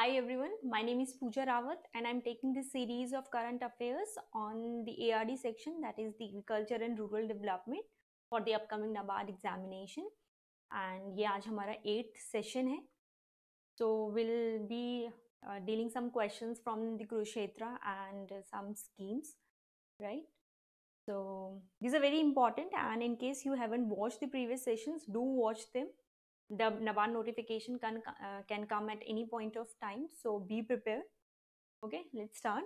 Hi everyone, my name is Pooja Rawat and I'm taking this series of current affairs on the ARD section that is the Agriculture and Rural Development for the upcoming NABARD examination and ये आज eighth session so we'll be uh, dealing some questions from the Kushetra and some schemes right so these are very important and in case you haven't watched the previous sessions do watch them the Navan notification can, uh, can come at any point of time. So be prepared. Okay, let's start.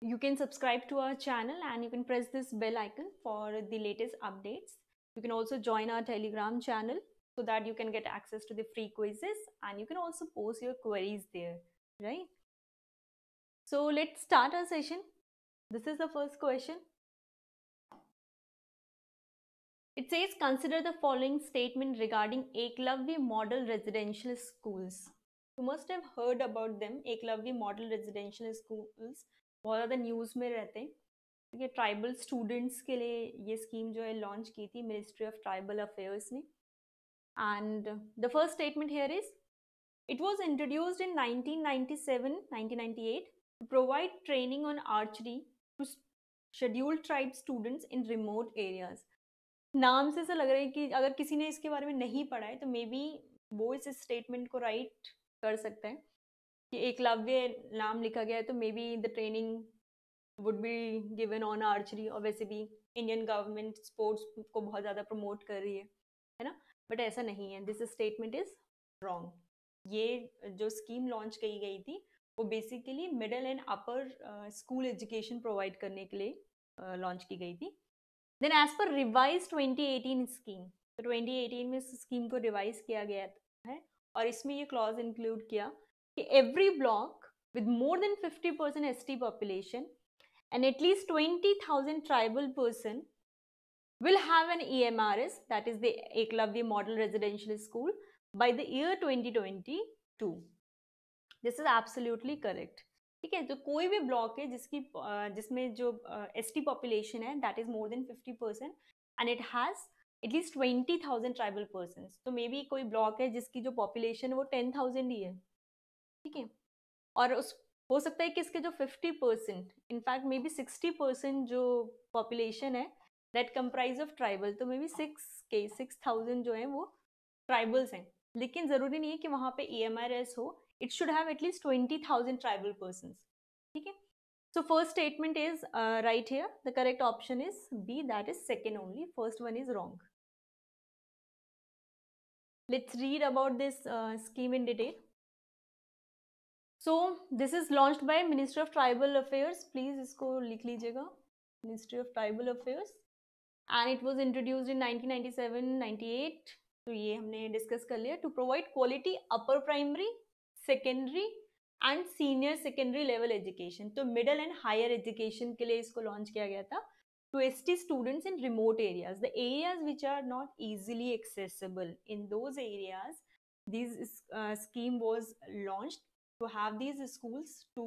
You can subscribe to our channel and you can press this bell icon for the latest updates. You can also join our Telegram channel so that you can get access to the free quizzes and you can also post your queries there, right? So let's start our session. This is the first question. It says consider the following statement regarding Eklavya Model Residential Schools. You must have heard about them. Eklavya Model Residential Schools बहुत ज़्यादा news में रहते हैं ये tribal students के लिए ये scheme जो है लॉन्च की थी मिनिस्ट्री ऑफ ट्राइबल अफेयर्स ने and the first statement here is it was introduced in 1997 1998 to provide training on archery to scheduled tribe students in remote areas नाम से ऐसा लग रहा है कि अगर किसी ने इसके बारे में नहीं पढ़ा है तो मे बी वो इस स्टेटमेंट को राइट कर सकते हैं कि एकलव्य नाम लिखा गया है तो maybe the training would be given on archery और वैसे भी इंडियन गवर्नमेंट स्पोर्ट्स को बहुत ज़्यादा प्रमोट कर रही है है ना बट ऐसा नहीं है दिस स्टेटमेंट इज़ रॉन्ग ये जो स्कीम uh, लॉन्च uh, की गई थी वो basically middle and upper school education provide करने के लिए लॉन्च uh, की गई थी then as per revise 2018 scheme तो 2018 में इस स्कीम को रिवाइज किया गया है और इसमें ये क्लॉज इंक्लूड किया कि every block with more than 50 percent S population and at least thousand tribal person are S that is the Eklavya model residential school by the year twenty twenty two this is absolutely correct ठीक है तो कोई भी block है जिसकी जिसमें जो S T population है that is more than fifty percent and it has at least twenty thousand tribal person तो मे बी कोई ब्लॉक है जिसकी जो पॉपुलेशन है वो टेन थाउजेंड ही है ठीक है और उस हो सकता है कि इसके जो fifty percent in fact maybe sixty percent जो पॉपुलेशन है दैट कंप्राइज ऑफ ट्राइबल तो मे बी सिक्स के सिक्स थाउजेंड जो है वो ट्राइबल्स हैं लेकिन ज़रूरी नहीं है कि वहाँ पे ई एम आर एस हो it should have at least 20,000 tribal persons. Okay? So first statement is uh, right here. The correct option is B that is second only. First one is wrong. Let's read about this uh, scheme in detail. So this is launched by Ministry of Tribal Affairs. Please इसको लिख लीजिएगा Ministry of Tribal Affairs and it was introduced in 1997-98. तो ये हमने discuss to provide quality upper primary secondary and senior secondary level education तो middle and higher education के लिए इसको लॉन्च किया गया था to S T students in remote areas the areas which are not easily accessible in those areas this scheme was launch to have these schools to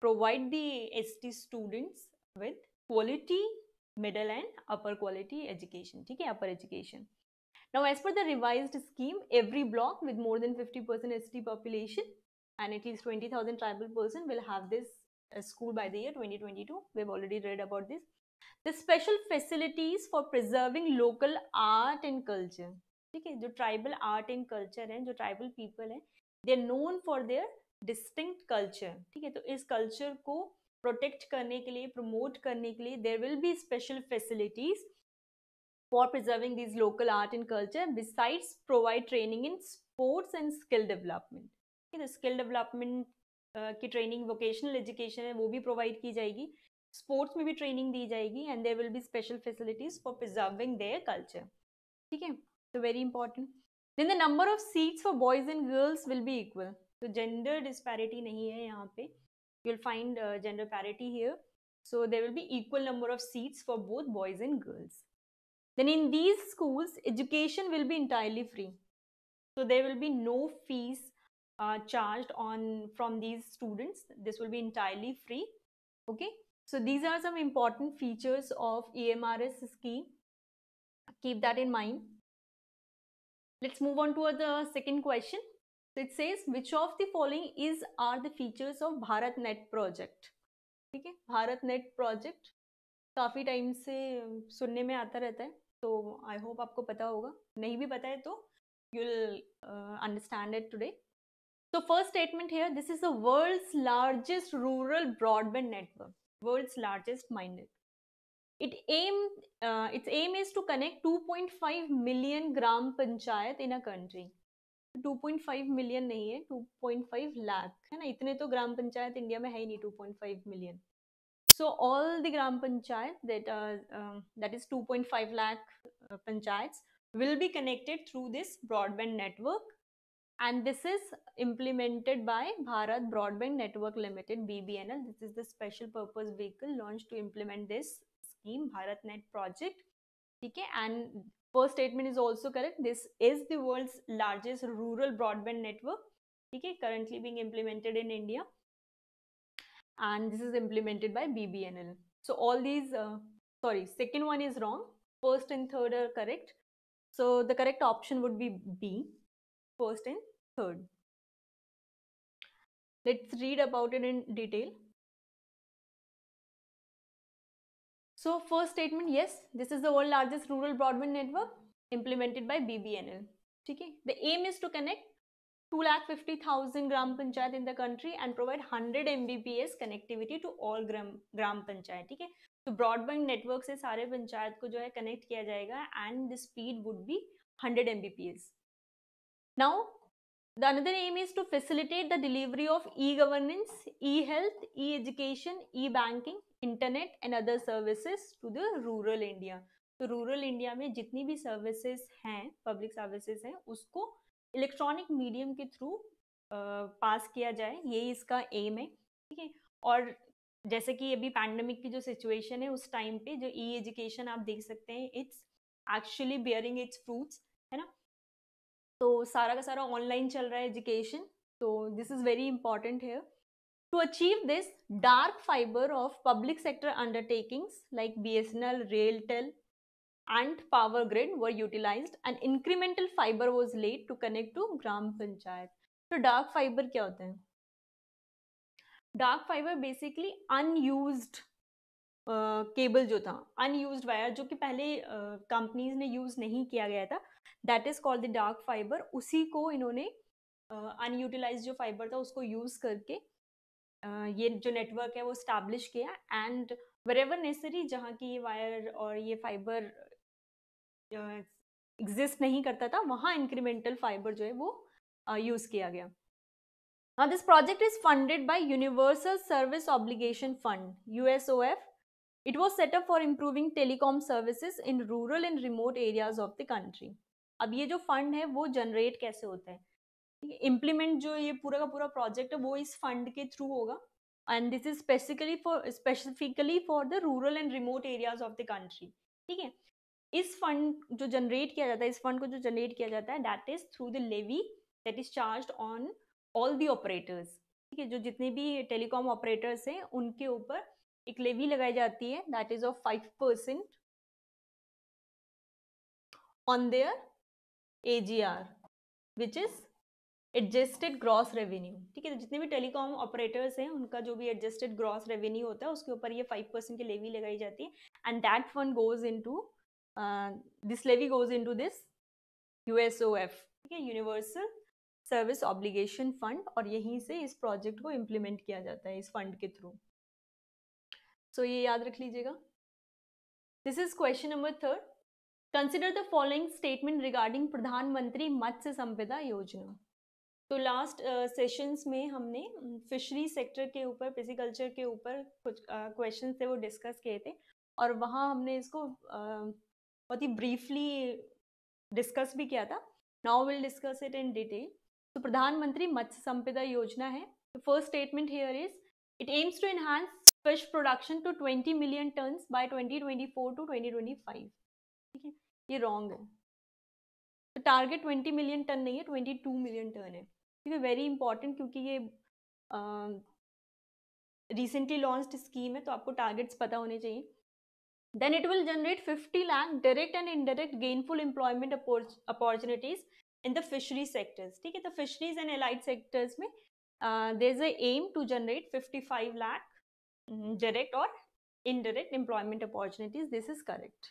provide the S T students with quality middle and upper quality education ठीक है upper education Now, as per the revised scheme, every block with more than 50% ST population and at least 20,000 tribal person will have this uh, school by the year 2022. We've already read about this. The special facilities for preserving local art and culture. Okay, the tribal art and culture culture the tribal people. They are known for their distinct culture. Okay, so है तो इस culture को protect करने के लिए promote करने के for preserving these local art and culture besides provide training in sports and skill development okay, the skill development uh, ki training vocational education है वो provide ki jayegi. sports mein bhi training di jayegi, and there will be special facilities for preserving their culture Okay, so very important then the number of seats for boys and girls will be equal So gender disparity nahi hai yahan pe. पे you'll find uh, gender parity here so there will be equal number of seats for both boys and girls then in these schools education will be entirely free so there will be no fees uh, charged on from these students this will be entirely free okay so these are some important features of emrs scheme keep that in mind let's move on to the second question so it says which of the following is are the features of bharatnet project ठीक है BharatNet project काफ़ी time से सुनने में आता रहता है तो आई होप आपको पता होगा नहीं भी पता है तो you'll understand it today so first statement here this is the world largest rural broadband network world largest mind it aim it's aim is to connect 2.5 million gram panchayat in a country two point five million नहीं है to point five lakh है ना इतने तो ग्राम panchayat India में है ही नहीं two point five million So all the Gram Panchayat that, uh, um, that is 2.5 lakh uh, panchayats will be connected through this broadband network and this is implemented by Bharat Broadband Network Limited BBNL. This is the special purpose vehicle launched to implement this scheme BharatNet project. Okay, and first statement is also correct. This is the world's largest rural broadband network. Okay, currently being implemented in India and this is implemented by BBNL. So all these, uh, sorry, second one is wrong. First and third are correct. So the correct option would be B, first and third. Let's read about it in detail. So first statement, yes, this is the world largest rural broadband network implemented by BBNL. Okay? The aim is to connect 2 lakh 50,000 gram panchayat in the country and provide 100 Mbps connectivity to all gram gram panchayat ठीक है तो broadband network से सारे पंचायत को जो है connect किया जाएगा and the speed would be 100 Mbps now the another aim is to facilitate the delivery of e-governance, e-health, e-education, e-banking, internet and other services to the rural India. तो rural India में जितनी भी services हैं public services हैं उसको electronic medium के through पास किया जाए यही इसका एम है ठीक है और जैसे कि अभी पैंडमिक की जो सिचुएशन है उस टाइम पे जो ई एजुकेशन आप देख सकते हैं it's actually bearing it's fruits है ना तो सारा का सारा ऑनलाइन चल रहा है एजुकेशन तो दिस इज़ वेरी इंपॉर्टेंट है to achieve this dark fibre of public sector undertakings like B S N L RailTel and power grid were utilized and incremental fiber was laid to connect to gram panchayat तो dark fibre क्या hote hain dark fibre basically unused cable जो था unused wire जो कि पहले companies uh, ने use नहीं किया गया था that is called the dark fibre उसी को इन्होंने अनयूटिलाइज uh, जो फाइबर था उसको यूज करके uh, ये जो नेटवर्क है वो स्टैब्लिश किया एंड एवर नेसेसरी जहाँ की ये वायर और ये फाइबर एग्जिस्ट नहीं करता था वहाँ इंक्रीमेंटल फाइबर जो है वो यूज़ uh, किया गया this project is funded by universal service obligation fund U S O F it was set up for improving telecom services in rural and remote areas of the country अब ये जो fund है वो generate कैसे होता है इम्प्लीमेंट जो ये पूरा का पूरा प्रोजेक्ट है वो इस फंड के थ्रू होगा and this is specifically for specifically for the rural and remote areas of the country ठीक है इस फंड जो जनरेट किया जाता है इस फंड को जो जनरेट किया जाता है that is through the levy that is charged on all the operators ठीक है जो जितने भी टेलीकॉम ऑपरेटर्स हैं उनके ऊपर एक लेवी लगाई जाती है that is of five percent A G R which is adjusted gross revenue ठीक है तो जितने भी टेलीकॉम ऑपरेटर्स हैं उनका जो भी एडजस्टेड ग्रॉस रेवेन्यू होता है उसके ऊपर ये फाइव परसेंट की लेवी लगाई जाती है and that fund goes in to uh, this levy goes into this USOF ठीक है यूनिवर्सल सर्विस ऑब्लिगेशन फंड और यहीं से इस प्रोजेक्ट को इम्प्लीमेंट किया जाता है इस फंड के थ्रू सो so, ये याद रख लीजिएगा this is question number third consider the following statement regarding Pradhan Mantri Matsya Sampada योजना तो लास्ट सेशंस uh, में हमने फिशरी um, सेक्टर के ऊपर पिसिकल्चर के ऊपर कुछ क्वेश्चन uh, थे वो डिस्कस किए थे और वहाँ हमने इसको uh, बहुत ही ब्रीफली डिस्कस भी किया था now will discuss it in detail तो प्रधानमंत्री मत्स्य संपदा योजना है first statement here is it aims to enhance fish production to twenty million ton twenty four to twenty ठीक है ये रॉन्ग है तो टारगेट ट्वेंटी मिलियन टन नहीं है ट्वेंटी टू मिलियन टन है ठीक है वेरी इंपॉर्टेंट क्योंकि ये रिसेंटली लॉन्च स्कीम है तो आपको टारगेट्स पता होने चाहिए then it will generate 50 lakh direct and indirect gainful employment opportunities in the fishery sectors Okay, the fisheries and allied sectors में uh, there's a aim to generate 55 lakh mm, direct or indirect employment opportunities this is correct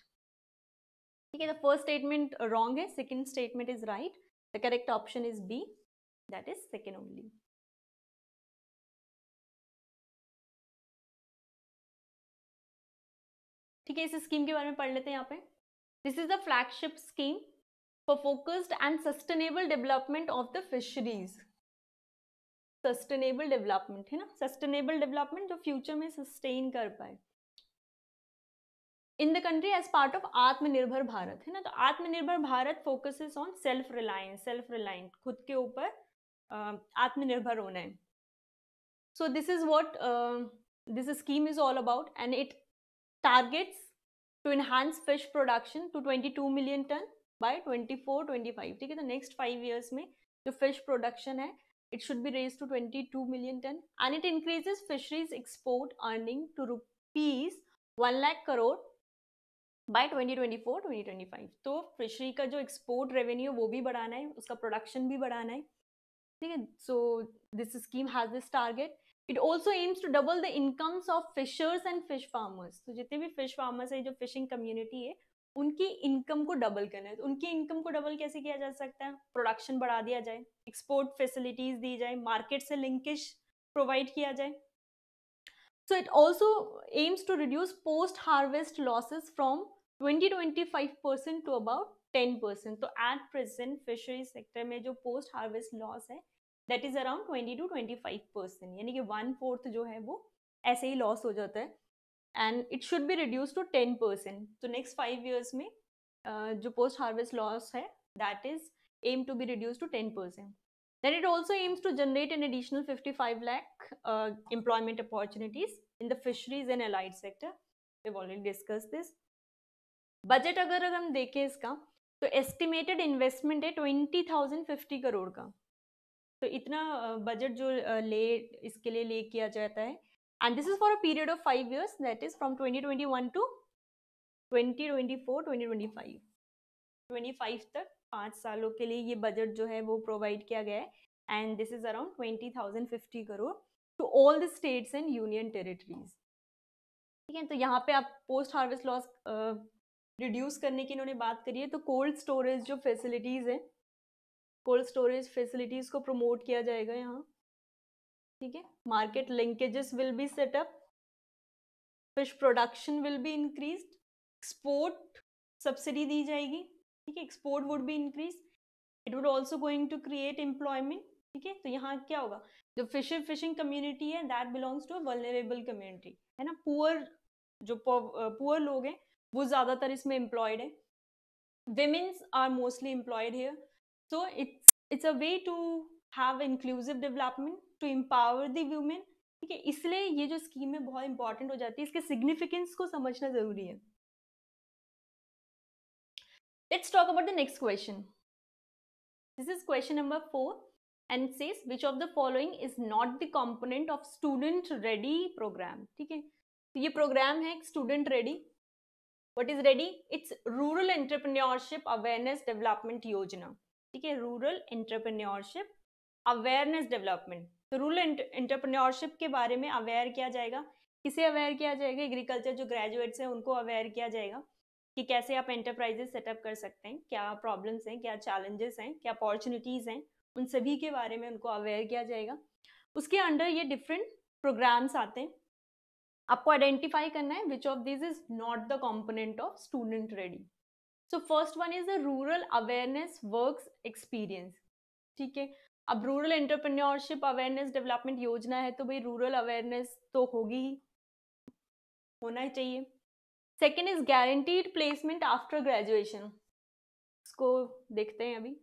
Okay, the first statement wrong है second statement is right the correct option is B that is second only ठीक है इस scheme के बारे में पढ़ लेते हैं यहाँ पे this is the flagship scheme for focused and sustainable development of the fisheries sustainable development है ना सस्टेनेबल डेवलपमेंट जो फ्यूचर में सस्टेन कर पाए in the country as part of Atmanirbhar Bharat है ना तो Atmanirbhar Bharat focuses on self reliance self reliant खुद के ऊपर आत्मनिर्भर होना है so this is what this scheme is all about and it targets to enhance fish production to 22 million ton by 24 25 ठीक है तो नेक्स्ट फाइव ईयर्स में जो फिश प्रोडक्शन है it should be raised to 22 million ton and it increases fisheries export earning to rupees 1 lakh crore by 2024-2025 तो fishery का जो export revenue वो भी बढ़ाना है उसका प्रोडक्शन भी बढ़ाना है ठीक है so this scheme has this target it also aims to double the incomes of fishers and fish farmers तो जितने भी फिश फार्मर्स है जो फिशिंग कम्युनिटी है उनकी इनकम को डबल करना है तो उनकी इनकम को डबल कैसे किया जा सकता है प्रोडक्शन बढ़ा दिया जाए एक्सपोर्ट फैसिलिटीज दी जाए मार्केट से लिंकेज प्रोवाइड किया जाए so it also aims to reduce post harvest losses from twenty twenty five percent to about ten percent तो एट प्रेजेंट fishery सेक्टर में जो पोस्ट हार्वेस्ट लॉस है that is around twenty to twenty five percent यानी कि one fourth जो है वो ऐसे ही लॉस हो जाता है and it should be reduce to ten percent तो नेक्स्ट फाइव ईयर्स में जो पोस्ट हार्वेस्ट लॉस है that is aim to be reduce to ten percent then it also aims to generate an additional fifty five lakh employment opportunities in the fisheries and allied sector we've already discussed this budget अगर हम देखें इसका तो estimated investment है twenty thousand fifty crore का तो इतना budget जो ले इसके लिए ले किया जाता है and this is for a period of five years that is from 2021 to 2024 2025 five तक पाँच सालों के लिए ये बजट जो है वो प्रोवाइड किया गया है and this is around twenty thousand fifty crore to all the states and union territories ठीक है तो यहाँ पे आप पोस्ट हार्वेस्ट लॉस रिड्यूस करने की इन्होंने बात करी है तो कोल्ड स्टोरेज जो फैसिलिटीज़ हैं कोल्ड स्टोरेज फैसिलिटीज़ को प्रमोट किया जाएगा यहाँ ठीक है market linkages will be set up fish production will be increase export subsidy दी जाएगी ठीक है export would be increase it would also going to create employment ठीक है तो यहाँ क्या होगा जो फिशर फिशिंग कम्युनिटी है दैट बिलोंग्स टू वेबल कम्युनिटी है ना पुअर जो पुअर uh, लोग हैं वो ज़्यादातर इसमें एम्प्लॉयड है womens are mostly employed here so it's it's a way to have inclusive development to empower the women ठीक है इसलिए ये जो स्कीम है बहुत इंपॉर्टेंट हो जाती है इसके सिग्निफिकेंस को समझना जरूरी है let's talk about the next question this is question number four and says which of the following is not the component of student ready program ठीक है तो ये प्रोग्राम है student ready what is ready it's rural entrepreneurship awareness development योजना ठीक है rural entrepreneurship awareness development तो rural entrepreneurship के बारे में अवेयर किया जाएगा किसे अवेयर किया जाएगा एग्रीकल्चर जो ग्रेजुएट्स हैं उनको अवेयर किया जाएगा कि कैसे आप एंटरप्राइजेस सेटअप कर सकते हैं क्या प्रॉब्लम्स हैं क्या चैलेंजेस हैं क्या अपॉर्चुनिटीज़ हैं उन सभी के बारे में उनको अवेयर किया जाएगा उसके अंडर ये डिफरेंट प्रोग्राम्स आते हैं आपको आइडेंटिफाई करना है which of this is not the component of student ready so first one is the rural awareness works experience ठीक है अब रूरल एंटरप्रेन्योरशिप अवेयरनेस डेवलपमेंट योजना है तो भाई रूरल अवेयरनेस तो होगी ही होना ही चाहिए second is guaranteed placement after graduation इसको देखते हैं अभी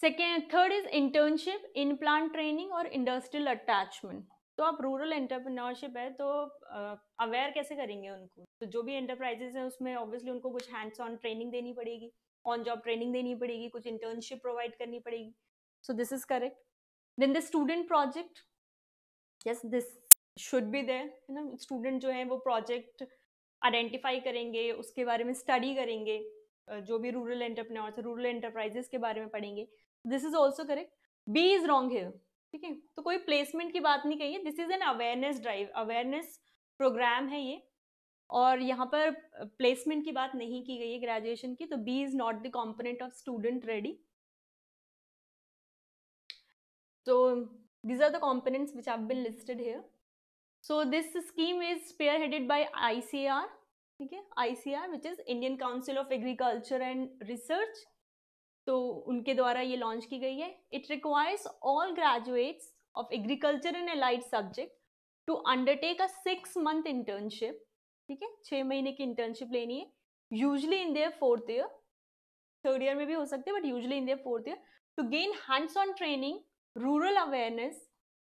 second third is internship in plant training और इंडस्ट्रियल अटैचमेंट तो आप रूरल एंटरप्रेन्योरशिप है तो अवेयर कैसे करेंगे उनको तो जो भी एंटरप्राइजेस हैं उसमें ऑब्वियसली उनको कुछ हैंड्स ऑन ट्रेनिंग देनी पड़ेगी ऑन जॉब ट्रेनिंग देनी पड़ेगी कुछ इंटर्नशिप प्रोवाइड करनी पड़ेगी so this is correct then the student project yes this should be there है ना स्टूडेंट जो है वो प्रोजेक्ट आइडेंटिफाई करेंगे उसके बारे में स्टडी करेंगे जो भी रूरल एंटरप्रेन्योर्स रूरल एंटरप्राइजेस के बारे में पढ़ेंगे this is also correct B is wrong here ठीक है तो कोई प्लेसमेंट की बात नहीं कही है this is an awareness drive awareness program है ये और यहाँ पर प्लेसमेंट की बात नहीं की गई है ग्रेजुएशन की तो B is not the component of student ready तो these are the components which have been listed here so this scheme is spearheaded by I C R ठीक है I C R which is Indian council of agriculture and research तो उनके द्वारा ये launch की गई है it requires all graduates of agriculture and allied subject to undertake a six month internship ठीक है छः महीने की इंटर्नशिप लेनी है usually in their fourth year third year में भी हो सकते हैं but usually in their fourth year to gain hands on training rural awareness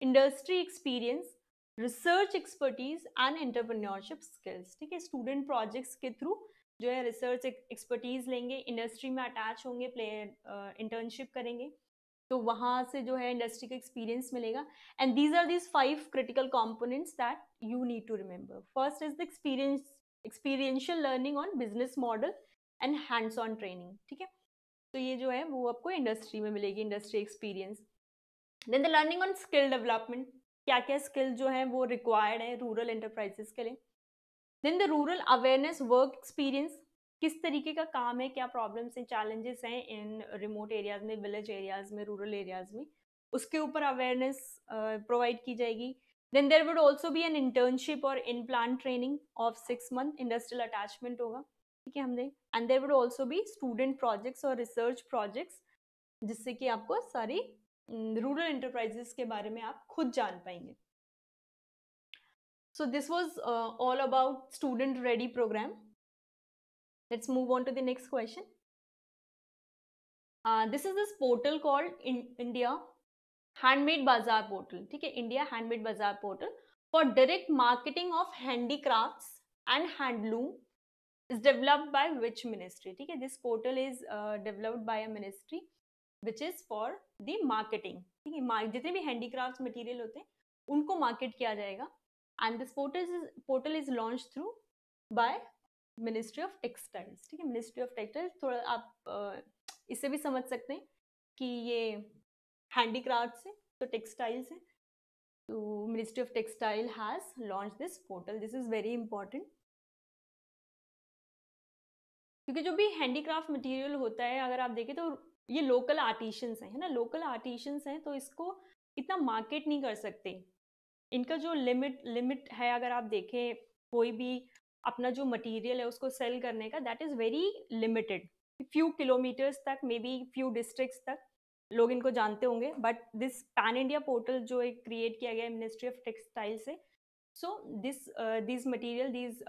industry experience research expertise and entrepreneurship skills ठीक है स्टूडेंट प्रोजेक्ट्स के थ्रू जो है रिसर्च एक्सपर्टीज लेंगे इंडस्ट्री में अटैच होंगे प्लेयर इंटर्नशिप करेंगे तो वहाँ से जो है इंडस्ट्री का एक्सपीरियंस मिलेगा and these are these five critical components that you need to remember first is the experience experiential learning on business model and hands on training ठीक है तो ये जो है वो आपको इंडस्ट्री में मिलेगी industry experience then the learning on skill development क्या क्या स्किल जो है वो रिक्वायर्ड है रूरल एंटरप्राइजेस के लिए then the rural awareness work experience किस तरीके का काम है क्या प्रॉब्लम्स हैं चैलेंजेस हैं इन रिमोट एरियाज में विलेज एरियाज में रूरल एरियाज में उसके ऊपर अवेयरनेस प्रोवाइड की जाएगी देन देर वुड ऑल्सो भी एन इंटर्नशिप और in plant training of six month industrial attachment होगा ठीक है हमने एंड देर वुड ऑल्सो भी स्टूडेंट प्रोजेक्ट्स और रिसर्च प्रोजेक्ट्स जिससे कि आपको सारी रूरल इंटरप्राइजेस के बारे में आप खुद जान पाएंगे so this was all about student ready program Let's move on to the next question. Uh, this is this portal called in India Handmade Bazaar Portal. theek hai India Handmade Bazaar Portal for direct marketing of handicrafts and handloom is developed by which ministry? theek hai this portal is uh, developed by a ministry which is for the marketing. ठीक है jitne bhi handicrafts material hote hain unko market kiya jayega and this portal is portal is launched through by ministry of textiles ठीक है ministry of textiles थोड़ा आप इससे भी समझ सकते हैं कि ये हैंडीक्राफ्ट है तो टेक्सटाइल्स है तो ministry of textile has launch this portal this is very important क्योंकि जो भी हैंडीक्राफ्ट मटेरियल होता है अगर आप देखें तो ये लोकल आर्टिशंस हैं है ना लोकल आर्टिशंस हैं तो इसको इतना मार्केट नहीं कर सकते इनका जो लिमिट लिमिट है अगर आप देखें कोई भी अपना जो मटेरियल है उसको सेल करने का that is very limited few kilometres तक मे बी फ्यू डिस्ट्रिक्ट्स तक लोग इनको जानते होंगे but this pan India portal जो एक क्रिएट किया गया है मिनिस्ट्री ऑफ टेक्सटाइल से so this this material this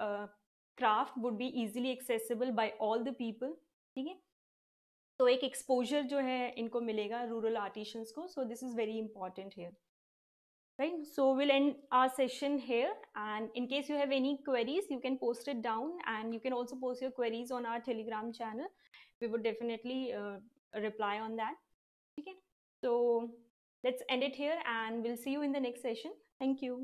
craft would be easily accessible by all the people ठीक है तो एक एक्सपोजर जो है इनको मिलेगा रूरल आर्टिशंस को so this is very important here right so we'll end our session here and in case you have any queries you can post it down and you can also post your queries on our telegram channel we would definitely uh, reply on that okay so let's end it here and we'll see you in the next session thank you